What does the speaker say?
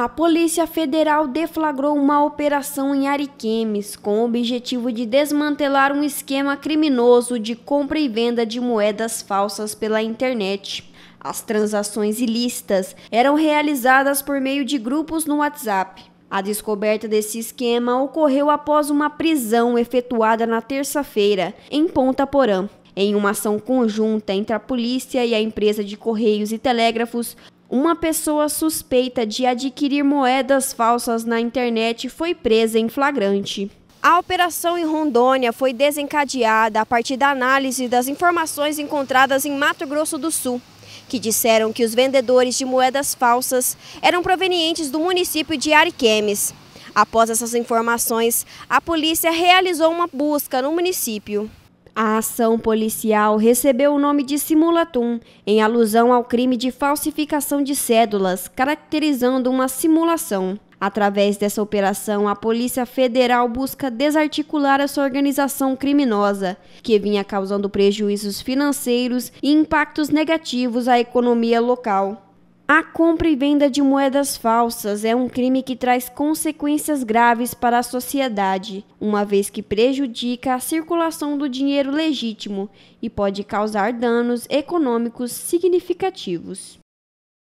A Polícia Federal deflagrou uma operação em Ariquemes com o objetivo de desmantelar um esquema criminoso de compra e venda de moedas falsas pela internet. As transações ilícitas eram realizadas por meio de grupos no WhatsApp. A descoberta desse esquema ocorreu após uma prisão efetuada na terça-feira, em Ponta Porã. Em uma ação conjunta entre a polícia e a empresa de correios e telégrafos, uma pessoa suspeita de adquirir moedas falsas na internet foi presa em flagrante. A operação em Rondônia foi desencadeada a partir da análise das informações encontradas em Mato Grosso do Sul, que disseram que os vendedores de moedas falsas eram provenientes do município de Ariquemes. Após essas informações, a polícia realizou uma busca no município. A ação policial recebeu o nome de simulatum, em alusão ao crime de falsificação de cédulas, caracterizando uma simulação. Através dessa operação, a Polícia Federal busca desarticular essa organização criminosa, que vinha causando prejuízos financeiros e impactos negativos à economia local. A compra e venda de moedas falsas é um crime que traz consequências graves para a sociedade, uma vez que prejudica a circulação do dinheiro legítimo e pode causar danos econômicos significativos.